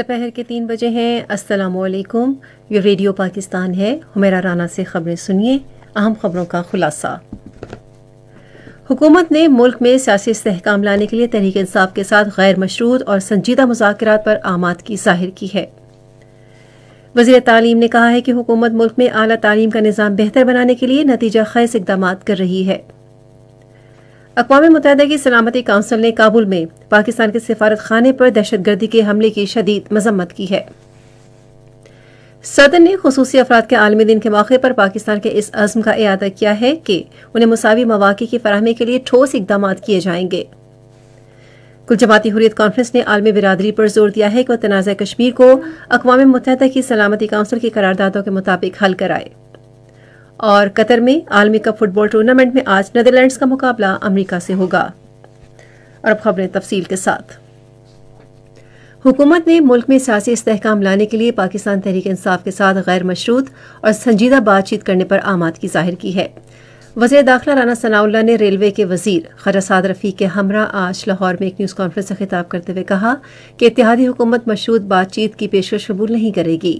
दोपहर के तीन बजे हैं वालेकुम ये रेडियो पाकिस्तान है हुमेरा राना से खबरें सुनिए अहम खबरों का खुलासा हुकूमत ने मुल्क में सियासी इसकाम लाने के लिए तहरीक इंसाफ के साथ गैर मशरूत और संजीदा मुजाकर पर आमादगी जाहिर की है वजीर तालीम ने कहा है कि हुकूमत मुल्क में अली तालीम का निज़ाम बेहतर बनाने के लिए नतीजा खैस इकदाम कर रही है अकवा मुतहदा की सलामती काउंसिल ने काबुल में पाकिस्तान के सिफारत खाने पर दहशत गर्दी के हमले की शदीद मजम्मत की है सदन ने खसूसी अफराद के आलमी दिन के मौके पर पाकिस्तान के इस अज़म का अदा किया है कि उन्हें मसावी मौाक की फरहमी के लिए ठोस इकदाम किए जाएंगे कुल जमाती हुरियत कॉन्फ्रेंस ने आलमी बिरादरी पर जोर दिया है कि वह तनाज़ कश्मीर को अकवा मुतहदा की सलामती काउंसिल की करारदादों के मुताबिक हल कराये और कतर में आलमी कप फुटबॉल टूर्नामेंट में आज नदरलैंड्स का मुकाबला अमरीका से होगा और अब खबरें तफसील के साथ हुकूमत ने मुल्क में सियासी इस्तेकाम लाने के लिए पाकिस्तान तहरीक इंसाफ के साथ गैर मशरूत और संजीदा बातचीत करने पर आमाद की जाहिर की है वजीर दाखिला राना सनाउल्ला ने रेलवे के वजीर खरसाद रफ़ी के हमरा आज लाहौर में एक न्यूज़ कॉन्फ्रेंस का खिताब करते हुए कहा कि इतिहादी हुकूमत मशरूद बातचीत की पेशकश कबूल नहीं करेगी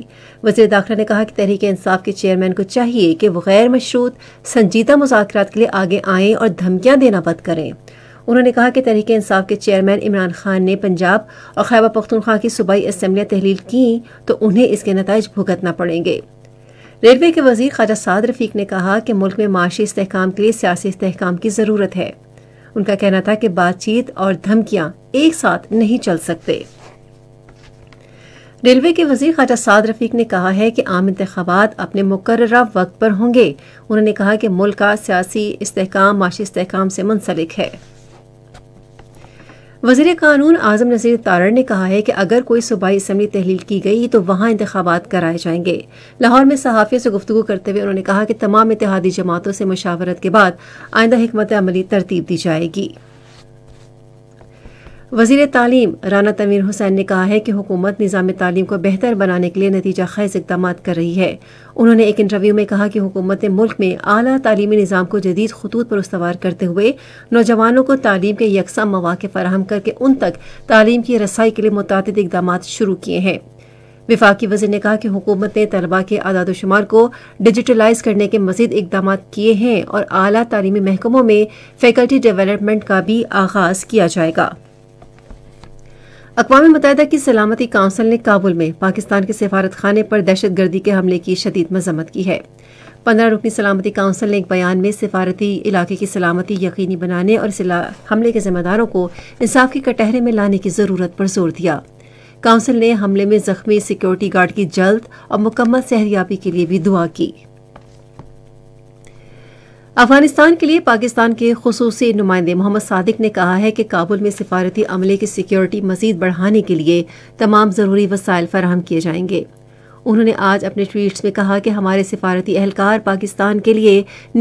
वज़ी दाखिला ने कहा कि तहरीक इंसाफ के चेयरमैन को चाहिए कि वो गैर मशरूत संजीदा मुजाकर के लिए आगे आएँ और धमकियाँ देना बंद करें उन्होंने कहा कि तहरीक इंसाफ के चेयरमैन इमरान खान ने पंजाब और ख़ैबा पख्तूनख्वा की सूबाई असम्बलियाँ तहलील की तो उन्हें इसके नतज भुगतना पड़ेंगे रेलवे के वजीर ख्वाजा साद रफीक ने कहा कि मुल्क में माशी इसकाम के लिए सियासी इसकाम की ज़रूरत है उनका कहना था कि बातचीत और धमकियाँ एक साथ नहीं चल सकते रेलवे के वजीर ख्वाजा साद रफीक ने कहा है कि आम इंतबात अपने मुकर वक्त पर होंगे उन्होंने कहा कि मुल्क का सियासी इसकाम माशी इसकाम से मुंसलिक है वजीर कानून आजम नज़ीर तारण ने कहा है कि अगर कोई सूबाई इसम्बली तहलील की गई तो वहाँ इंतबात कराए जाएंगे लाहौर में सहाफ़ियों से गुफ्तू करते हुए उन्होंने कहा कि तमाम इतिहादी जमातों से मशावरत के बाद आइंदा हमत अमली तरतीब दी जाएगी वजीर तालीम राना तमीर हुसैन ने कहा है कि हुकूमत निज़ाम तालीम को बेहतर बनाने के लिए नतीजा खैज इकदाम कर रही है उन्होंने एक इंटरव्यू में कहा कि हुकूमत ने मुल्क में अली तलीमी निज़ाम को जदीद खतूत पर उसवार करते हुए नौजवानों को तालीम के यकसा मौाक़ फराहम करके उन तक तालीम की रसाई के लिए मुतद इकदाम शुरू किए हैं विफाक वजीर ने कहा कि हुकूमत ने तलबा के आदादोशुमार को डिजिटलाइज करने के मजीद इकदाम किए हैं और अली तलीमी महकमों में फैकल्टी डेवलपमेंट का भी आगाज़ किया जाएगा अकवा मुतहदा की सलामती काउंसिल ने काबुल में पाकिस्तान के सफारत खाने पर दहशत गर्दी के हमले की शदीद मजम्मत की है पंद्रह रुकनी सलामती काउंसिल ने एक बयान में सफारती इलाके की सलामती यकीनी बनाने और हमले के जिम्मेदारों को इंसाफ के कटहरे में लाने की ज़रूरत पर जोर दिया काउंसिल ने हमले में जख्मी सिक्योरिटी गार्ड की जल्द और मुकम्मल सहरियाबी के लिए भी दुआ की अफगानिस्तान के लिए पाकिस्तान के खसूस नुमाइंदे मोहम्मद सादिक ने कहा है कि काबुल में सिफारती अमले की सिक्योरिटी मजीद बढ़ाने के लिए तमाम ज़रूरी वसायल फराहम किए जाएंगे उन्होंने आज अपने ट्वीट में कहा कि हमारे सिफारती एहलकार पाकिस्तान के लिए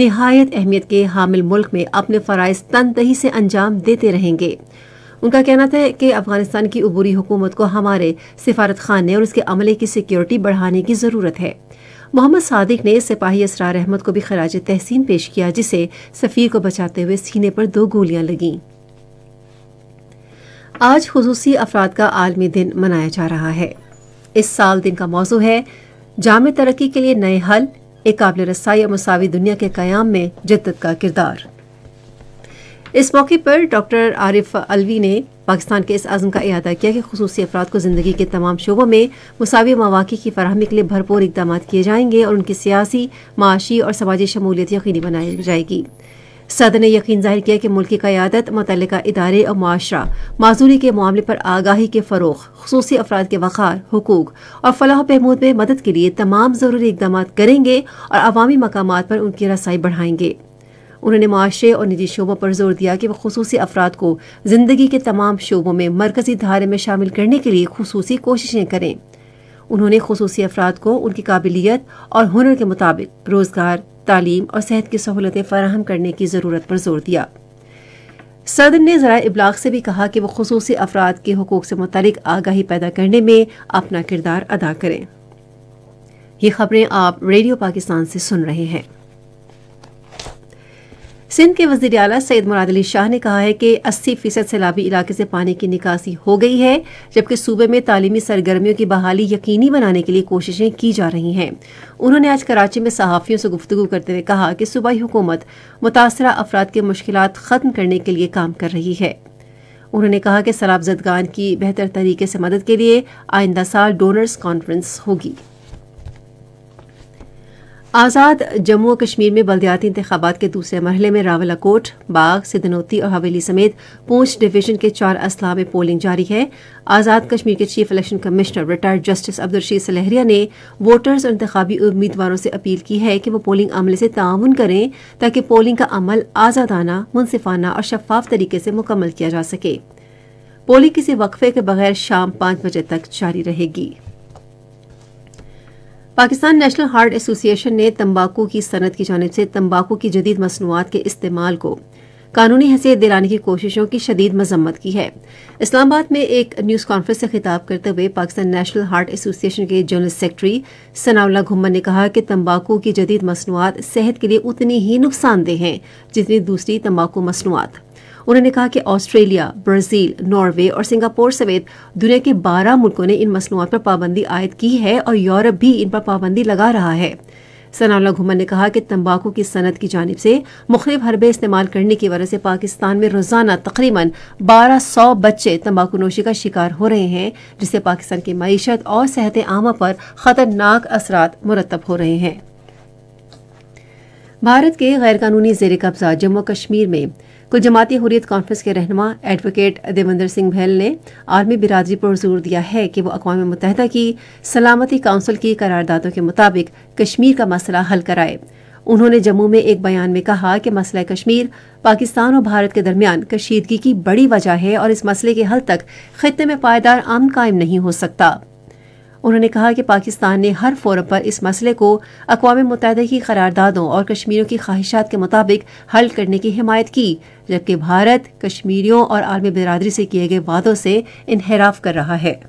नहायत अहमियत के हामिल मुल्क में अपने फ़रज़ तनदही से अंजाम देते रहेंगे उनका कहना था कि अफगानिस्तान की अबूरी हुकूमत को हमारे सिफारत खाने और उसके अमले की सिक्योरिटी बढ़ाने की ज़रूरत है मोहम्मद सादिक ने सिपाही इसरार अहमद को भी खराज तहसीन पेश किया जिसे सफ़ीर को बचाते हुए सीने पर दो गोलियां लगीं आज खसूसी अफराद का आलमी दिन मनाया जा रहा है इस साल दिन का मौजू है जाम तरक्की के लिए नए हल एक काबिल रसाई और मसावी दुनिया के क्याम में जद्दत का किरदार इस मौके पर डॉक्टर आरिफ अलवी ने पाकिस्तान के इस आज़म का अदा किया कि खसूस अफराद को ज़िंदगी के तमाम शोबों में मसावी मौाक़ की फरहमी के लिए भरपूर इकदाम किए जाएंगे और उनकी सियासी माशी और समाजी शमूलियत यकीनी बनाई जाएगी सदर ने यकीन जाहिर किया कि मुल्क की क्यादत मुतल इदारे और माशरा माजूरी के मामले पर आगाही के फरोख खसूस अफराद के वक़ार हकूक और फलाह बहमूद में मदद के लिए तमाम ज़रूरी इकदाम करेंगे और अवामी मकाम पर उनकी रसाई बढ़ाएंगे उन्होंने माशरे और निजी शोबों पर जोर दिया कि वह खसूस अफराद को ज़िंदगी के तमाम शोबों में मरकजी धारे में शामिल करने के लिए खसूस कोशिशें करें उन्होंने खसूस अफराद को उनकी काबिलियत और हुनर के मुताबिक रोज़गार तालीम और सेहत की सहूलतें फराहम करने की ज़रूरत पर जोर दिया सदन ने ज़रा इबलाग से भी कहा कि वह खसूस अफराद के हकूक़ से मुतल आगाही पैदा करने में अपना किरदार अदा करें ये खबरें आप रेडियो पाकिस्तान से सुन रहे हैं सिंध के वजीर अला सैद मुराद अली शाह ने कहा है कि 80 फीसद सैलाबी इलाके से पानी की निकासी हो गई है जबकि सूबे में तालीमी सरगर्मियों की बहाली यकीनी बनाने के लिए कोशिशें की जा रही हैं उन्होंने आज कराची में सहाफ़ियों से गुफ्तु करते हुए कहा कि सूबाई हुकूमत मुतासर अफराद की मुश्किल ख़त्म करने के लिए काम कर रही है उन्होंने कहा कि जदगान की बेहतर तरीके से मदद के लिए आइंदा साल डोनर्स कॉन्फ्रेंस होगी आज़ाद जम्मू और कश्मीर में बलदियाती इंतबात के दूसरे मरहले में रावलाकोट बाग सिद्धनोती और हवेली समेत पूंछ डिवीजन के चार असला में पोलिंग जारी है आज़ाद कश्मीर के chief election commissioner retired justice Abdul Rashid Salaria ने वोटर्स और इंतबी उम्मीदवारों से अपील की है कि वह पोलिंग अमले से ताउन करें ताकि पोलिंग का अमल आज़ादाना मुनसिफाना और शफाफ तरीके से मुकम्मल किया जा सके पोलिंग किसी वक्फे के बगैर शाम पांच बजे तक जारी रहेगी पाकिस्तान नेशनल हार्ट एसोसिएशन ने तंबाकू की सनत की जानब से तंबाकू की जदीद मसनूआत के इस्तेमाल को कानूनी हैसियत दिलाने की कोशिशों की शदीद मजम्मत की है इस्लामाबाद में एक न्यूज़ कॉन्फ्रेंस से खिताब करते हुए पाकिस्तान नेशनल हार्ट एसोसिएशन के जनरल सेक्रेटरी सनाउल्ला घुम्मन ने कहा कि तंबाकू की जदीद मसनूआत सेहत के लिए उतनी ही नुकसानदेह हैं जितनी दूसरी तंबाकू मसनूआत उन्होंने कहा कि ऑस्ट्रेलिया ब्राजील नॉर्वे और सिंगापुर समेत दुनिया के 12 मुल्कों ने इन मसनूआत पर पाबंदी आयद की है और यूरोप भी इन पर पाबंदी लगा रहा है सनाला घुमन ने कहा कि तंबाकू की सनत की जानब से मुखलिफ हरबे इस्तेमाल करने की वजह से पाकिस्तान में रोजाना तकरीबन बारह सौ बच्चे तंबाकू नोशी का शिकार हो रहे हैं जिससे पाकिस्तान की मीशत और सेहत आमा पर खतरनाक असर मुरतब हो रहे हैं भारत के गैरकानूनी जेर कब्जा जम्मू कश्मीर में कुल जमाती हुरियत कॉन्फ्रेंस के रहनमा एडवोकेट देवेंद्र सिंह भैल ने आर्मी बिरादरी पर जोर दिया है कि वो अकवा मुत की सलामती काउंसिल की करारदादों के मुताबिक कश्मीर का मसला हल कराए उन्होंने जम्मू में एक बयान में कहा कि मसला कश्मीर पाकिस्तान और भारत के दरमियान कशीदगी की बड़ी वजह है और इस मसले के हल तक खत्े में पायदार अम कायम नहीं हो सकता उन्होंने कहा कि पाकिस्तान ने हर फोरम पर इस मसले को अकवा मुतहद की करारदादों और कश्मीरियों की ख्वाहिशात के मुताबिक हल करने की हिमायत की जबकि भारत कश्मीरियों और आलमी बिरादरी से किए गए वादों से इनहराफ कर रहा है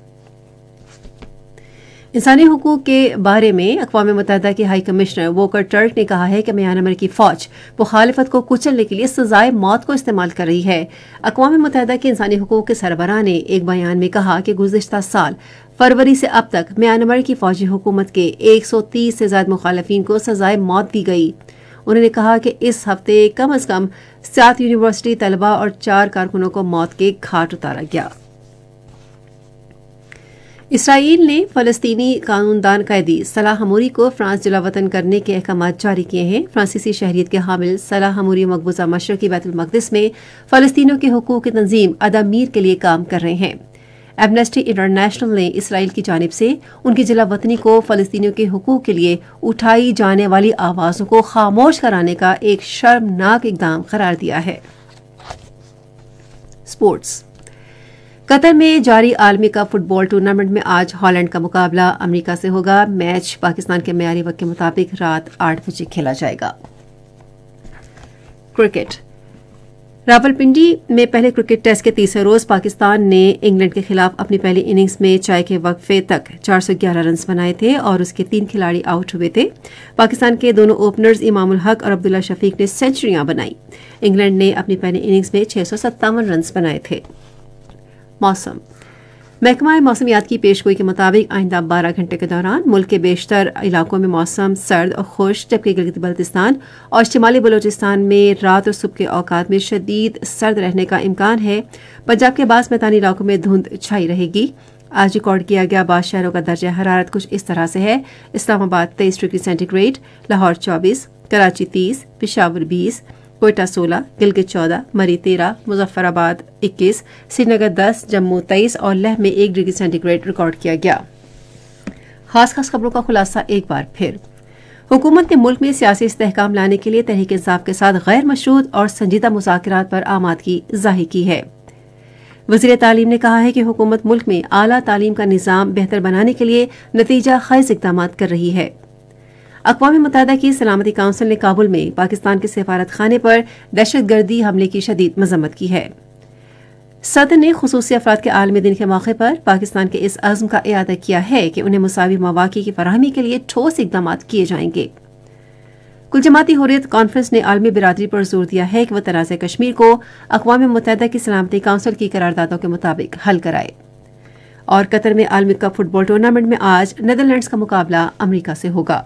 इंसानी हकूक के बारे में अकवा मतदा के हाई कमिश्नर वोकर टर्क ने कहा है कि म्यांमार की फौज मुखालफत को कुचलने के लिए सजाए मौत को इस्तेमाल कर रही है अकवा मुतहदा के इंसानी हकूक के सरबराह ने एक बयान में कहा कि गुजशत साल फरवरी से अब तक म्यांमार की फौजी हुकूमत के एक सौ तीस से ज्यादा मुखालफी को सजाए मौत दी गई उन्होंने कहा कि इस हफ्ते कम अज कम सात यूनिवर्सिटी तलबा और चार कारकुनों को मौत के घाट उतारा गया इसराइल ने फलस्तीनी कानूनदान कैदी सलाह हमूरी को फ्रांस जलावतन करने के अहकाम जारी किए हैं फ्रांसीसी शहरीत के हामिल सलाह हमूरी मकबूजा की बैतुलमकदस में फलस्तीनों के हकूक की तंजीम अदामीर के लिए काम कर रहे हैं एमनेस्टी इंटरनेशनल ने इसराइल की जानब से उनकी जिला वतनी को फलस्तीनियों के हकूक के लिए उठाई जाने वाली आवाज़ों को खामोश कराने का एक शर्मनाक इकदाम करार दिया है स्पोर्ट्स कतर में जारी आलमी कप फुटबॉल टूर्नामेंट में आज हॉलैंड का मुकाबला अमरीका से होगा मैच पाकिस्तान के मैारी वक्त के मुताबिक रात आठ बजे खेला जाएगा क्रिकेट रावलपिंडी में पहले क्रिकेट टेस्ट के तीसरे रोज पाकिस्तान ने इंग्लैंड के खिलाफ अपनी पहली इनिंग्स में चाय के वक्फे तक 411 रन बनाए थे और उसके तीन खिलाड़ी आउट हुए थे पाकिस्तान के दोनों ओपनर्स इमामुल हक और अब्दुल्ला शफीक ने सेंचुरियां बनाई इंग्लैंड ने अपनी पहली इनिंग्स में छह रन बनाए थे मौसम महकमा मौसम याद की पेशगोई के मुताबिक आइंदा बारह घंटे के दौरान मुल्क के बेशतर इलाकों में मौसम सर्द और खुश जबकि गिलगित बल्तिस्तान और शिमाली बलोचिस्तान में रात और सुबह के औकात में शदीद सर्द रहने का इम्कान है पंजाब के बास मैदानी इलाकों में धुंध छाई रहेगी आज रिकॉर्ड किया गया बाद शहरों का दर्जा हरारत कुछ इस तरह से है इस्लामाबाद तेईस डिग्री सेंटीग्रेड लाहौर चौबीस कराची तीस पिशावर बीस कोयटा सोलह गिलगित चौदह मरी तेरह मुजफ्फराबाद इक्कीस श्रीनगर दस जम्मू तेईस और लह में एक डिग्री सेंटीग्रेड रिकॉर्ड किया गया खास खास खबरों का खुलासा एक बार फिर हुकूमत ने मुल्क में सियासी इस्तेकाम लाने के लिए तहरीक इंसाफ के साथ गैर मशरूद और संजीदा मुजाकर पर आमादगी जाहिर की है वजीर तालीम ने कहा है कि हुकूमत मुल्क में आला तालीम का निज़ाम बेहतर बनाने के लिए नतीजा खैज इकदाम कर रही है अकवा मुत की सलामती काउंसिल ने काबुल में पाकिस्तान के सफारत खाने पर दहशत गर्दी हमले की शदीद मजम्मत की है सदर ने खसूस अफराद के आलमी दिन के मौके पर पाकिस्तान के इस अज़म का अदा किया है कि उन्हें मुसावी मौाक की फरहमी के लिए ठोस इकदाम किए जाएंगे कुल जमाती हुरियत कॉन्फ्रेंस ने आलमी बिरादरी पर जोर दिया है कि वह तनाज़ कश्मीर को अकवा मुतहदा की सलामती काउंसिल की करारदादों के मुताबिक हल कराए और कतर में आलमी कप फुटबॉल टूर्नामेंट में आज नदरलैंड्स का मुकाबला अमरीका से होगा